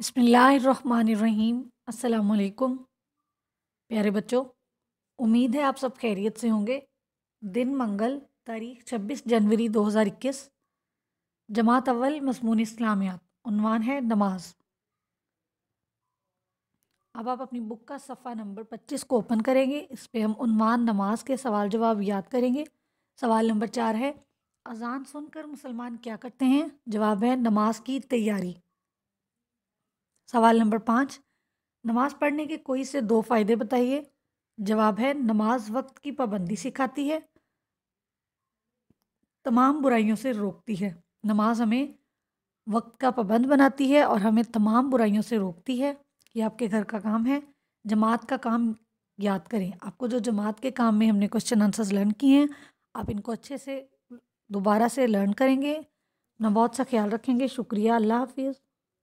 बसमीम अल्लाम प्यारे बच्चों उम्मीद है आप सब खैरियत से होंगे दिन मंगल तारीख 26 जनवरी 2021 जमात अव्वल मजमून इस्लामियात उनवान है नमाज अब आप अपनी बुक का सफ़ा नंबर 25 को ओपन करेंगे इस पर हम उनवान नमाज के सवाल जवाब याद करेंगे सवाल नंबर चार है अजान सुनकर मुसलमान क्या करते हैं जवाब है नमाज की तैयारी सवाल नंबर पाँच नमाज़ पढ़ने के कोई से दो फ़ायदे बताइए जवाब है नमाज वक्त की पाबंदी सिखाती है तमाम बुराइयों से रोकती है नमाज हमें वक्त का पाबंद बनाती है और हमें तमाम बुराइयों से रोकती है ये आपके घर का काम है जमात का काम याद करें आपको जो जमात के काम में हमने क्वेश्चन आंसर्स लर्न किए हैं आप इनको अच्छे से दोबारा से लर्न करेंगे अपना बहुत सा ख्याल रखेंगे शुक्रिया अल्लाह हाफिज़